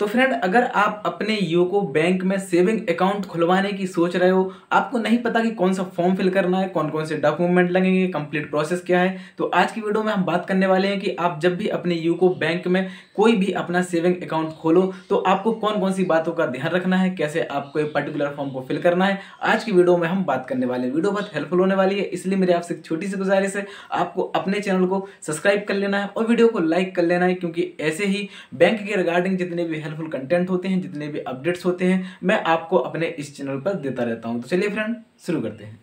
तो फ्रेंड अगर आप अपने यूको e बैंक में सेविंग अकाउंट खुलवाने की सोच रहे हो आपको नहीं पता कि कौन सा फॉर्म फिल करना है कौन कौन से डॉक्यूमेंट लगेंगे कंप्लीट प्रोसेस क्या है तो आज की वीडियो में हम बात करने वाले हैं कि आप जब भी अपने यूको e बैंक में कोई भी अपना सेविंग अकाउंट खोलो तो आपको कौन कौन सी बातों का ध्यान रखना है कैसे आपको एक पर्टिकुलर फॉर्म को फिल करना है आज की वीडियो में हम बात करने वाले हैं वीडियो बहुत हेल्पफुल होने वाली है इसलिए मेरी आपसे छोटी सी गुजारिश है आपको अपने चैनल को सब्सक्राइब कर लेना है और वीडियो को लाइक कर लेना है क्योंकि ऐसे ही बैंक के रिगार्डिंग जितने भी हेल्पफुल कंटेंट होते हैं जितने भी अपडेट्स होते हैं मैं आपको अपने इस चैनल पर देता रहता हूँ तो चलिए फ्रेंड शुरू करते हैं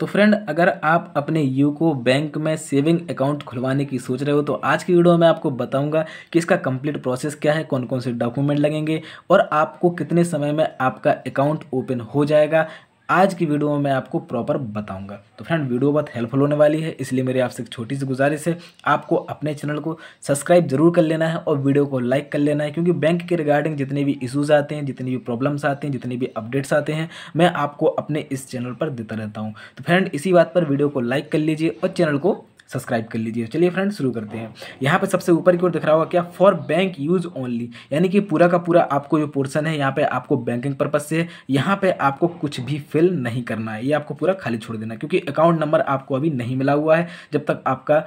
तो फ्रेंड अगर आप अपने यूको बैंक में सेविंग अकाउंट खुलवाने की सोच रहे हो तो आज की वीडियो में आपको बताऊंगा कि इसका कंप्लीट प्रोसेस क्या है कौन कौन से डॉक्यूमेंट लगेंगे और आपको कितने समय में आपका अकाउंट ओपन हो जाएगा आज की वीडियो में मैं आपको प्रॉपर बताऊंगा तो फ्रेंड वीडियो बहुत हेल्पफुल होने वाली है इसलिए मेरी आपसे एक छोटी सी गुजारिश है आपको अपने चैनल को सब्सक्राइब जरूर कर लेना है और वीडियो को लाइक कर लेना है क्योंकि बैंक के रिगार्डिंग जितने भी इशूज़ आते हैं जितनी भी प्रॉब्लम्स आते हैं जितनी भी अपडेट्स आते हैं मैं आपको अपने इस चैनल पर देता रहता हूँ तो फ्रेंड इसी बात पर वीडियो को लाइक कर लीजिए और चैनल को सब्सक्राइब कर लीजिए चलिए फ्रेंड शुरू करते हैं यहाँ पर सबसे ऊपर की ओर दिख रहा होगा क्या फॉर बैंक यूज ओनली यानी कि पूरा का पूरा आपको जो पोर्सन है यहाँ पे आपको बैंकिंग पर्पज से यहाँ पर आपको कुछ भी फिल नहीं करना है ये आपको पूरा खाली छोड़ देना क्योंकि अकाउंट नंबर आपको अभी नहीं मिला हुआ है जब तक आपका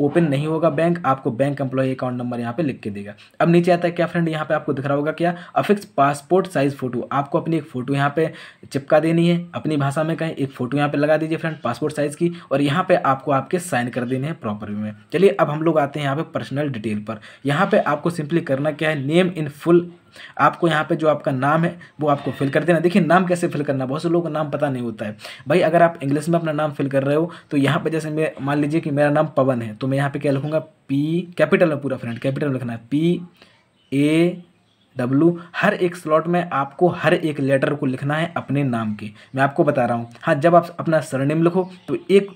ओपन नहीं होगा बैंक आपको बैंक एम्प्लॉय अकाउंट नंबर यहाँ पे लिख के देगा अब नीचे आता है क्या फ्रेंड यहाँ पे आपको दिख रहा होगा क्या अफिक्स पासपोर्ट साइज फोटो आपको अपनी एक फ़ोटो यहाँ पे चिपका देनी है अपनी भाषा में कहें एक फ़ोटो यहाँ पे लगा दीजिए फ्रेंड पासपोर्ट साइज़ की और यहाँ पे आपको आपके साइन कर देने हैं प्रॉपर वे में चलिए अब हम लोग आते हैं यहाँ पे पर्सनल डिटेल पर यहाँ पे आपको सिंपली करना क्या है नेम इन फुल आपको यहाँ पे जो आपका नाम है वो आपको फिल कर देना देखिए नाम कैसे फिल करना बहुत से लोगों का नाम पता नहीं होता है भाई अगर आप इंग्लिश में अपना नाम फिल कर रहे हो तो यहाँ पर जैसे मैं मान लीजिए कि मेरा नाम पवन है तो मैं यहाँ पर क्या लिखूँगा पी कैपिटल में पूरा फ्रेंड कैपिटल में लिखना है पी ए डब्लू हर एक स्लॉट में आपको हर एक लेटर को लिखना है अपने नाम के मैं आपको बता रहा हूँ हाँ जब आप अपना सरनेम लिखो तो एक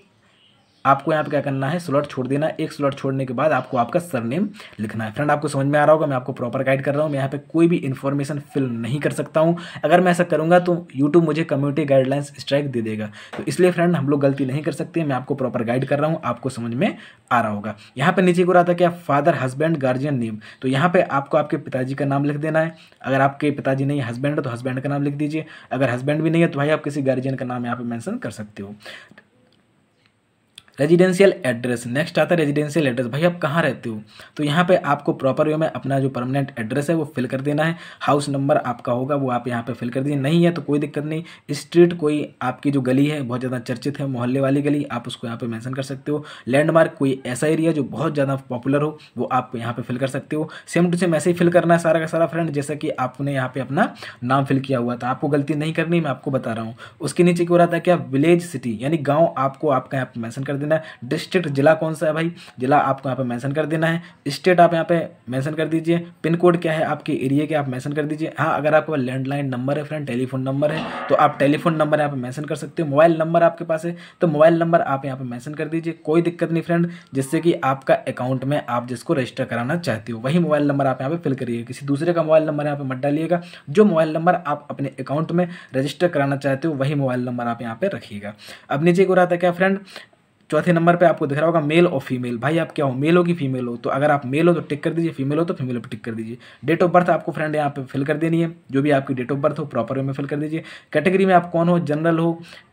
आपको यहाँ पे क्या करना है स्लॉट छोड़ देना एक स्लॉट छोड़ने के बाद आपको आपका सरनेम लिखना है फ्रेंड आपको समझ में आ रहा होगा मैं आपको प्रॉपर गाइड कर रहा हूँ मैं यहाँ पे कोई भी इन्फॉर्मेशन फिल नहीं कर सकता हूँ अगर मैं ऐसा करूँगा तो यूट्यूब मुझे कम्युनिटी गाइडलाइंस स्ट्राइक दे देगा तो इसलिए फ्रेंड हम लोग गलती नहीं कर सकते मैं आपको प्रॉपर गाइड कर रहा हूँ आपको समझ में आ रहा होगा यहाँ पर नीचे को रहा था क्या फादर हस्बैंड गार्जियन नेम तो यहाँ पर आपको आपके पिताजी का नाम लिख देना है अगर आपके पिताजी नहीं हस्बैंड है तो हस्बैंड का नाम लिख दीजिए अगर हस्बैंड भी नहीं है तो भाई आप किसी गार्जियन का नाम यहाँ पर मैंसन कर सकते हो रेजिडेंशियल एड्रेस नेक्स्ट आता है रेजिडेंशियल एड्रेस भाई आप कहाँ रहते हो तो यहाँ पे आपको प्रॉपर वे में अपना जो परमानेंट एड्रेस है वो फिल कर देना है हाउस नंबर आपका होगा वो आप यहाँ पे फिल कर दीजिए नहीं है तो कोई दिक्कत नहीं स्ट्रीट कोई आपकी जो गली है बहुत ज़्यादा चर्चित है मोहल्ले वाली गली आप उसको यहाँ पर मैंसन कर सकते हो लैंडमार्क कोई ऐसा एरिया जो बहुत ज़्यादा पॉपुलर हो वो आप यहाँ पर फिल कर सकते हो सेम टू सेम ऐसे ही फिल करना है सारा का सारा फ्रेंड जैसा कि आपने यहाँ पर अपना नाम फिल किया हुआ था आपको गलती नहीं करनी मैं आपको बता रहा हूँ उसके नीचे क्यों रहा था क्या विलेज सिटी यानी गाँव आपको आपका यहाँ पर मैंसन कर देना देना है डिस्ट्रिक्ट जिला कौन सा है भाई जिला आपको यहाँ पे मेंशन कर देना है स्टेट आप यहाँ पे मेंशन कर दीजिए पिन कोड क्या है आपके एरिया के आप मेंशन कर दीजिए हाँ अगर आपके पास लैंडलाइन नंबर है फ्रेंड टेलीफोन नंबर है तो आप टेलीफोन नंबर यहाँ पर मैंसन कर सकते हो मोबाइल नंबर आपके पास है तो मोबाइल नंबर आप यहाँ पर मैंसन कर दीजिए कोई दिक्कत नहीं फ्रेंड जिससे कि आपका अकाउंट में आप जिसको रजिस्टर कराना चाहते हो वही मोबाइल नंबर आप यहाँ पर फिल करिए किसी दूसरे का मोबाइल नंबर यहाँ पर मत डालिएगा जो मोबाइल नंबर आप अपने अकाउंट में रजिस्टर कराना चाहते हो वही मोबाइल नंबर आप यहाँ पे रखिएगा अब नीचे को रहा था क्या फ्रेंड चौथे नंबर पे आपको दिख रहा होगा मेल और फीमेल भाई आप क्या हो मेल हो कि फीमेल हो तो अगर आप मेल हो तो टिक कर दीजिए फीमेल हो तो फीमेल पर टिक कर दीजिए डेट ऑफ बर्थ आपको फ्रेंड यहाँ पे फिल कर देनी है जो भी आपकी डेट ऑफ बर्थ हो प्रॉपर वे में फिल कर दीजिए कैटेगरी में आप कौन हो जनरल हो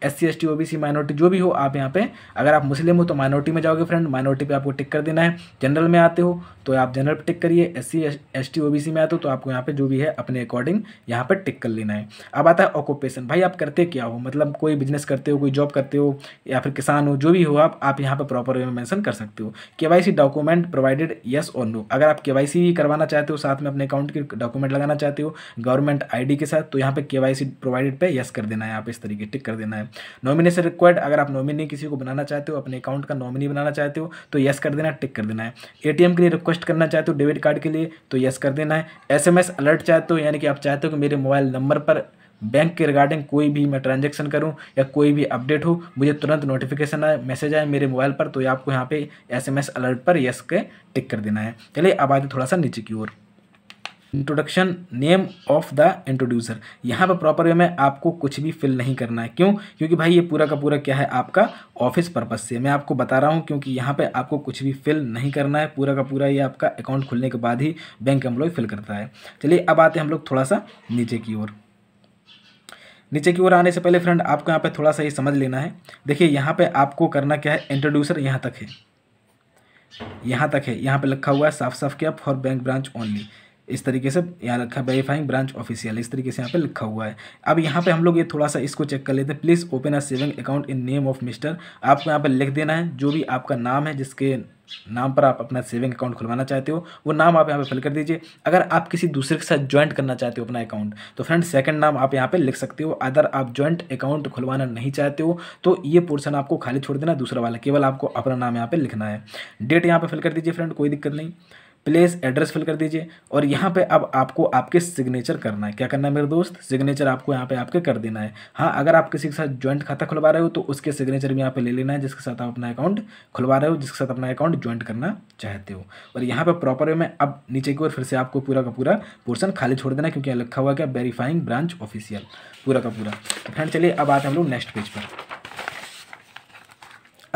S C S T O B C minority जो भी हो आप यहाँ पे अगर आप मुस्लिम हो तो माइनॉरिटी में जाओगे फ्रेंड माइनॉरिटी पर आपको टिक कर देना है जनरल में आते हो तो आप जनरल पर टिक करिए S C S T O B C में आते हो तो आपको यहाँ पे जो भी है अपने अकॉर्डिंग यहाँ पर टिक कर लेना है अब आता है ऑक्यूपेशन भाई आप करते क्या हो मतलब कोई बिजनेस करते हो कोई जॉब करते हो या फिर किसान हो जो भी हो आप आप यहाँ पर प्रॉपर वे में मैंशन कर सकते हो के डॉक्यूमेंट प्रोवाइडेड येस और नो अगर आप के भी करवाना चाहते हो साथ में अपने अकाउंट के डॉक्यूमेंट लगाना चाहते हो गवर्नमेंट आई के साथ तो यहाँ पर के प्रोवाइडेड पर येस कर देना है आप इस तरीके टिक कर देना है नॉमिनेशन रिक्वायर्ड अगर आप नॉमिनी किसी को बनाना चाहते हो अपने अकाउंट का नॉमिनी बनाना चाहते हो तो येस कर देना टिक कर देना है एटीएम के लिए रिक्वेस्ट करना चाहते हो डेबिट कार्ड के लिए तो यस कर देना है एसएमएस अलर्ट चाहते हो यानी कि आप चाहते हो कि मेरे मोबाइल नंबर पर बैंक के रिगार्डिंग कोई भी मैं ट्रांजेक्शन करूँ या कोई भी अपडेट हो मुझे तुरंत नोटिफिकेशन आए मैसेज आए मेरे मोबाइल पर तो ये आपको यहाँ पे एसएमएस अलर्ट पर यस के टिक कर देना है चलिए अब आते थोड़ा सा नीचे की ओर introduction name of the introducer यहाँ पर प्रॉपर वे में आपको कुछ भी फिल नहीं करना है क्यों क्योंकि भाई ये पूरा का पूरा क्या है आपका ऑफिस पर्पज़ से मैं आपको बता रहा हूँ क्योंकि यहाँ पे आपको कुछ भी फिल नहीं करना है पूरा का पूरा ये आपका अकाउंट खुलने के बाद ही बैंक एम्प्लॉय फिल करता है चलिए अब आते हैं हम लोग थोड़ा सा नीचे की ओर नीचे की ओर आने से पहले फ्रेंड आपको यहाँ पे थोड़ा सा ये समझ लेना है देखिए यहाँ पे आपको करना क्या है इंट्रोड्यूसर यहाँ तक है यहाँ तक है यहाँ पे लिखा हुआ है साफ साफ क्या फॉर बैंक ब्रांच ओनली इस तरीके से यहाँ रखा है वेरीफाइंग ब्रांच ऑफिशियल इस तरीके से यहाँ पे लिखा हुआ है अब यहाँ पे हम लोग ये थोड़ा सा इसको चेक कर लेते हैं please open a saving account in name of mister आपको यहाँ पे लिख देना है जो भी आपका नाम है जिसके नाम पर आप अपना सेविंग अकाउंट खुलवाना चाहते हो वो नाम आप यहाँ पे फिल कर दीजिए अगर आप किसी दूसरे के साथ ज्वाइंट करना चाहते हो अपना अकाउंट तो फ्रेंड सेकंड नाम आप यहाँ पे लिख सकते हो अदर आप ज्वाइंट अकाउंट खुलवाना नहीं चाहते हो तो ये पोर्शन आपको खाली छोड़ देना दूसरा वाला केवल आपको अपना नाम यहाँ पर लिखना है डेट यहाँ पर फिल कर दीजिए फ्रेंड कोई दिक्कत नहीं प्लेस एड्रेस फिल कर दीजिए और यहाँ पे अब आपको आपके सिग्नेचर करना है क्या करना है मेरे दोस्त सिग्नेचर आपको यहाँ पे आपके कर देना है हाँ अगर आप किसी के साथ ज्वाइंट खाता खुलवा रहे हो तो उसके सिग्नेचर भी यहाँ पे ले लेना है जिसके साथ आप अपना अकाउंट खुलवा रहे हो जिसके साथ अपना अकाउंट ज्वाइंट करना चाहते हो और यहाँ पर प्रॉपर वे में अब नीचे की ओर फिर से आपको पूरा का पूरा पोर्सन खाली छोड़ देना क्योंकि लिखा हुआ क्या वेरीफाइंग ब्रांच ऑफिशियल पूरा का पूरा फ्रेंड तो चलिए अब आते हैं हम लोग नेक्स्ट पेज पर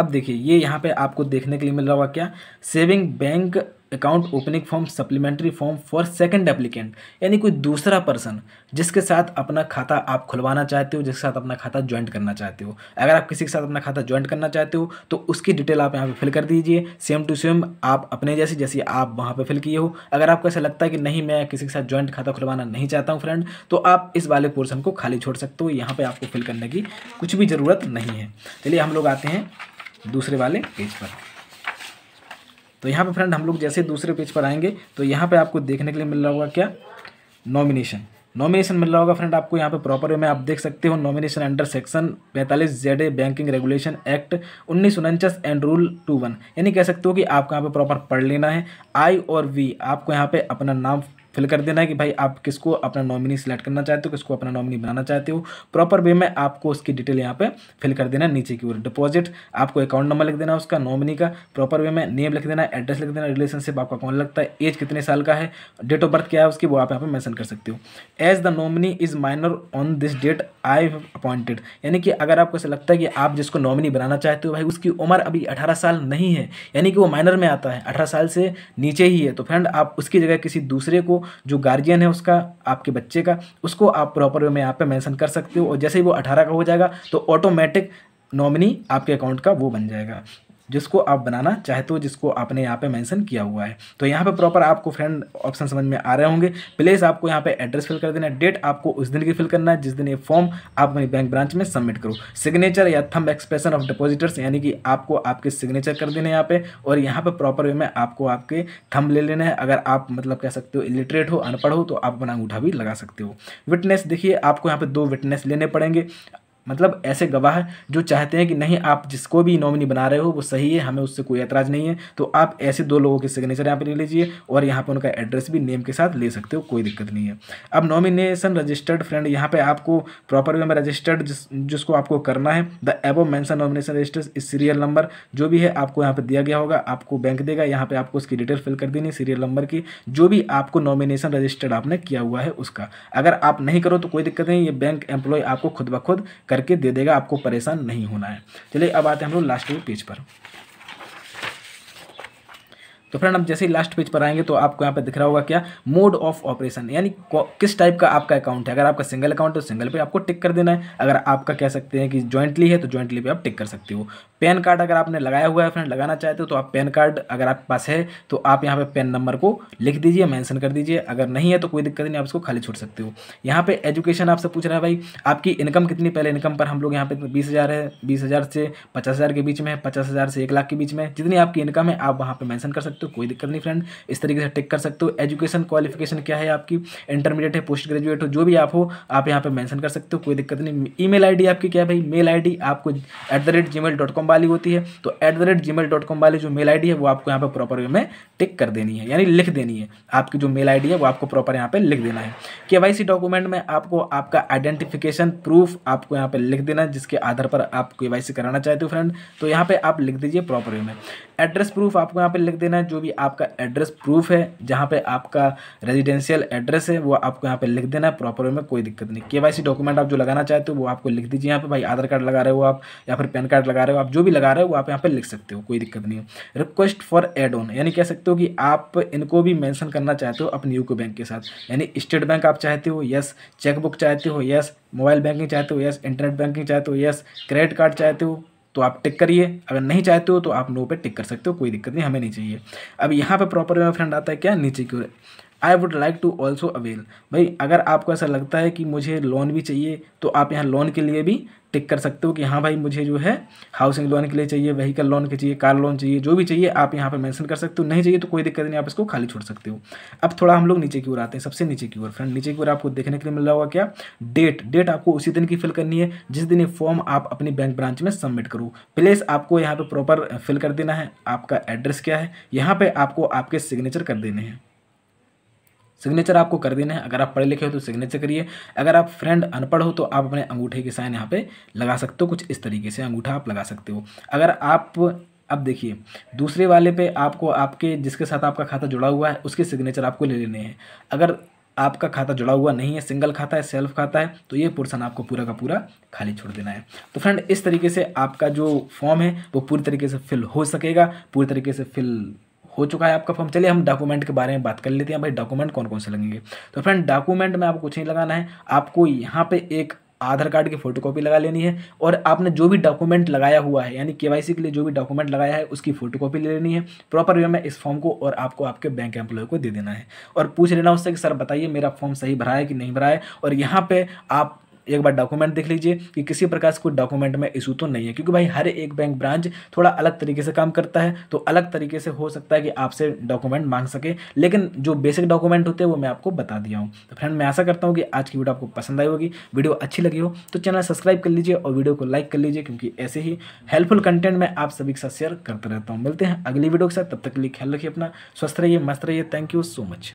अब देखिए ये यहाँ पे आपको देखने के लिए मिल रहा हुआ क्या saving bank account opening form supplementary form for second applicant यानी कोई दूसरा पर्सन जिसके साथ अपना खाता आप खुलवाना चाहते हो जिसके साथ अपना खाता ज्वाइंट करना चाहते हो अगर आप किसी के साथ अपना खाता ज्वाइंट करना चाहते हो तो उसकी डिटेल आप यहाँ पर फिल कर दीजिए सेम टू सेम आप अपने जैसे जैसे आप वहाँ पर फिल किए हो अगर आपको ऐसा लगता है कि नहीं मैं किसी के साथ ज्वाइंट खाता खुलवाना नहीं चाहता हूँ फ्रेंड तो आप इस वाले पोर्सन को खाली छोड़ सकते हो यहाँ पर आपको फिल करने की कुछ भी ज़रूरत नहीं है चलिए हम लोग आते हैं दूसरे वाले पेज पर तो यहाँ पे फ्रेंड हम लोग जैसे दूसरे पेज पर आएंगे तो यहाँ पे आपको देखने के लिए मिल रहा होगा क्या नॉमिनेशन नॉमिनेशन मिल रहा होगा फ्रेंड आपको यहाँ पे प्रॉपर वे में आप देख सकते हो नॉमिनेशन अंडर सेक्शन पैंतालीस Z A banking regulation act उन्नीस उनचास एंड रूल टू वन यानी कह सकते हो कि आपको यहाँ पे प्रॉपर पढ़ लेना है आई और वी आपको यहाँ पे अपना नाम फिल कर देना है कि भाई आप किसको अपना नॉमिनी सेलेक्ट करना चाहते हो किसको अपना नॉमिनी बनाना चाहते हो प्रॉपर वे में आपको उसकी डिटेल यहाँ पे फिल कर देना नीचे की ओर डिपॉजिट आपको अकाउंट नंबर लिख देना उसका नॉमिनी का प्रॉपर वे में नेम लिख देना एड्रेस लिख देना रिलेशनशिप आपका कौन लगता है एज कितने साल का है डेट ऑफ बर्थ क्या है उसकी वो आप यहाँ पर मैंसन कर सकते हो as the nominee is minor on this date I have appointed यानी कि अगर आपको ऐसा लगता है कि आप जिसको नॉमिनी बनाना चाहते हो भाई उसकी उम्र अभी अठारह साल नहीं है यानी कि वो माइनर में आता है अठारह साल से नीचे ही है तो फ्रेंड आप उसकी जगह किसी दूसरे को जो गार्जियन है उसका आपके बच्चे का उसको आप प्रॉपर वे में यहाँ पे मेंशन कर सकते हो और जैसे ही वो अठारह का हो जाएगा तो ऑटोमेटिक नॉमिनी आपके अकाउंट का वो बन जाएगा जिसको आप बनाना चाहते हो तो जिसको आपने यहाँ पे मेंशन किया हुआ है तो यहाँ पे प्रॉपर आपको फ्रेंड ऑप्शन समझ में आ रहे होंगे प्लेस आपको यहाँ पे एड्रेस फिल कर देना है डेट आपको उस दिन की फिल करना है जिस दिन ये फॉर्म आप अपनी बैंक ब्रांच में सबमिट करो सिग्नेचर या थम एक्सप्रेशन ऑफ डिपोजिटर्स यानी कि आपको आपके सिग्नेचर कर देने यहाँ पे और यहाँ पर प्रॉपर वे में आपको आपके थम ले लेना है अगर आप मतलब कह सकते हो इलिटरेट हो अनपढ़ हो तो आप अपना अंगूठा भी लगा सकते हो विटनेस देखिए आपको यहाँ पर दो विटनेस लेने पड़ेंगे मतलब ऐसे गवाह जो चाहते हैं कि नहीं आप जिसको भी नॉमिनी बना रहे हो वो सही है हमें उससे कोई ऐतराज़ नहीं है तो आप ऐसे दो लोगों के सिग्नेचर यहाँ पर ले लीजिए और यहाँ पर उनका एड्रेस भी नेम के साथ ले सकते हो कोई दिक्कत नहीं है अब नॉमिनेशन रजिस्टर्ड फ्रेंड यहाँ पर आपको प्रॉपर वे में रजिस्टर्ड जिस जिसको आपको करना है the above mention nomination registers इस सीरियल नंबर जो भी है आपको यहाँ पर दिया गया होगा आपको बैंक देगा यहाँ पर आपको उसकी डिटेल फिल कर देनी सीरियल नंबर की जो भी आपको नॉमिनेशन रजिस्टर्ड आपने किया हुआ है उसका अगर आप नहीं करो तो कोई दिक्कत नहीं ये बैंक एम्प्लॉय आपको खुद ब खुद कर करके दे देगा आपको परेशान नहीं होना है चलिए अब आते हैं हम लोग लास्ट पेज पर तो फ्रेंड हम जैसे ही लास्ट पेज पर आएंगे तो आपको यहाँ पर दिख रहा होगा क्या मोड ऑफ ऑपरेशन यानी किस टाइप का आपका अकाउंट है अगर आपका सिंगल अकाउंट है तो सिंगल पे आपको टिक कर देना है अगर आपका कह सकते हैं कि जॉइंटली है तो जॉइंटली पे आप टिक कर सकते हो पैन कार्ड अगर आपने लगाया हुआ है फ्रेंड लगाना चाहते हो तो आप पैन कार्ड अगर आपके पास है तो आप यहाँ पर पैन नंबर को लिख दीजिए मैंसन कर दीजिए अगर नहीं है तो कोई दिक्कत नहीं आप उसको खाली छोड़ सकते हो यहाँ पर एजुकेशन आपसे पूछ रहा है भाई आपकी इनकम कितनी पहले इनकम पर हम लोग यहाँ पर बीस हज़ार है बीस हज़ार से पचास हज़ार के बीच में है पचास हज़ार से एक लाख के बीच में जितनी आपकी इनकम है आप वहाँ पर मैंसन कर सकते सकते हो कोई दिक्कत नहीं फ्रेंड इस तरीके से टिक कर सकते हो एजुकेशन क्वालिफिकेशन क्या है आपकी इंटरमीडिएट है पोस्ट ग्रेजुएट हो जो भी आप हो आप यहाँ पे मेंशन कर सकते हो कोई दिक्कत नहीं ईमेल आईडी आपकी क्या है भाई मेल आईडी आपको at the rate gmail dot com वाली होती है तो at the rate gmail dot com वाली जो मेल आई है वो आपको यहाँ पर प्रॉपर वे में टिक कर देनी है यानी लिख देनी है आपकी जो मेल आई है वो आपको प्रॉपर यहाँ पर लिख देना है के डॉक्यूमेंट में आपको आपका आइडेंटिफिकेशन प्रूफ आपको यहाँ पर लिख देना है जिसके आधार पर आप के कराना चाहते हो फ्रेंड तो यहाँ पर आप लिख दीजिए प्रॉपर वे में एड्रेस प्रूफ आपको यहाँ पर लिख देना है जो भी आपका एड्रेस प्रूफ है जहाँ पे आपका रेजिडेंशियल एड्रेस है वो आपको यहाँ पे लिख देना है प्रॉपर में कोई दिक्कत नहीं केवाईसी डॉक्यूमेंट आप जो लगाना चाहते हो वो आपको लिख दीजिए यहाँ पे भाई आधार कार्ड लगा रहे हो आप या फिर पैन कार्ड लगा रहे हो आप जो भी लगा रहे हो वो आप यहाँ पर लिख सकते हो कोई दिक्कत नहीं रिक्वेस्ट फॉर एड ऑन यानी कह सकते हो कि आप इनको भी मैंसन करना चाहते हो अपनी यूको बैंक के साथ यानी स्टेट बैंक आप चाहते हो यस चेकबुक चाहते हो यस मोबाइल बैंकिंग चाहते हो यस इंटरनेट बैंकिंग चाहते हो यस क्रेडिट कार्ड चाहते हो तो आप टिक करिए अगर नहीं चाहते हो तो आप नो पे टिक कर सकते हो कोई दिक्कत नहीं हमें नहीं चाहिए अब यहाँ पर प्रॉपर वे फ्रेंड आता है क्या नीचे की ओर I would like to also avail भाई अगर आपको ऐसा लगता है कि मुझे लोन भी चाहिए तो आप यहाँ लोन के लिए भी टिक कर सकते हो कि हाँ भाई मुझे जो है हाउसिंग लोन के लिए चाहिए व्हीकल लोन के चाहिए कार लोन चाहिए जो भी चाहिए आप यहाँ पर मैंसन कर सकते हो नहीं चाहिए तो कोई दिक्कत नहीं आप इसको खाली छोड़ सकते हो अब थोड़ा हम लोग नीचे की ओर आते हैं सबसे नीचे की ओर फ्रेंड नीचे की ओर आपको देखने के लिए मिल रहा होगा क्या डेट डेट आपको उसी दिन की फिल करनी है जिस दिन ये फॉर्म आप अपनी बैंक ब्रांच में सबमिट करो प्लेस आपको यहाँ पर प्रॉपर फिल कर देना है आपका एड्रेस क्या है यहाँ पर आपको आपके सिग्नेचर कर देने हैं सिग्नेचर आपको कर देना है अगर आप पढ़े लिखे हो तो सिग्नेचर करिए अगर आप फ्रेंड अनपढ़ हो तो आप अपने अंगूठे के साइन यहाँ पे लगा सकते हो कुछ इस तरीके से अंगूठा आप लगा सकते हो अगर आप अब देखिए दूसरे वाले पे आपको आपके जिसके साथ आपका खाता जुड़ा हुआ है उसके सिग्नेचर आपको ले लेने हैं अगर आपका खाता जुड़ा हुआ नहीं है सिंगल खाता है सेल्फ खाता है तो ये पोर्सन आपको पूरा का पूरा खाली छोड़ देना है तो फ्रेंड इस तरीके से आपका जो फॉर्म है वो पूरी तरीके से फिल हो सकेगा पूरी तरीके से फिल हो चुका है आपका फॉर्म चलिए हम डॉक्यूमेंट के बारे में बात कर लेते हैं भाई डॉक्यूमेंट कौन कौन से लगेंगे तो फ्रेंड डॉक्यूमेंट में आपको कुछ नहीं लगाना है आपको यहाँ पे एक आधार कार्ड की फोटोकॉपी लगा लेनी है और आपने जो भी डॉक्यूमेंट लगाया हुआ है यानी केवाईसी के लिए जो भी डॉक्यूमेंट लगाया है उसकी फोटोकॉपी ले लेनी है प्रॉपर वे में इस फॉर्म को और आपको आपके बैंक एम्प्लॉय को दे देना है और पूछ लेना उससे कि सर बताइए मेरा फॉर्म सही भरा है कि नहीं भरा है और यहाँ पे आप एक बार डॉक्यूमेंट देख लीजिए कि किसी प्रकार से कोई डॉक्यूमेंट में इशू तो नहीं है क्योंकि भाई हर एक बैंक ब्रांच थोड़ा अलग तरीके से काम करता है तो अलग तरीके से हो सकता है कि आपसे डॉक्यूमेंट मांग सके लेकिन जो बेसिक डॉक्यूमेंट होते हैं वो मैं आपको बता दिया हूँ तो फ्रेंड मैं आशा करता हूँ कि आज की वीडियो आपको पसंद आई होगी वीडियो अच्छी लगी हो तो चैनल सब्सक्राइब कर लीजिए और वीडियो को लाइक कर लीजिए क्योंकि ऐसे ही हेल्पफुल कंटेंट मैं आप सभी के साथ शेयर करता रहता हूँ मिलते हैं अगली वीडियो के साथ तब तक के लिए ख्याल रखिए अपना स्वस्थ रहिए मस्त रहिए थैंक यू सो मच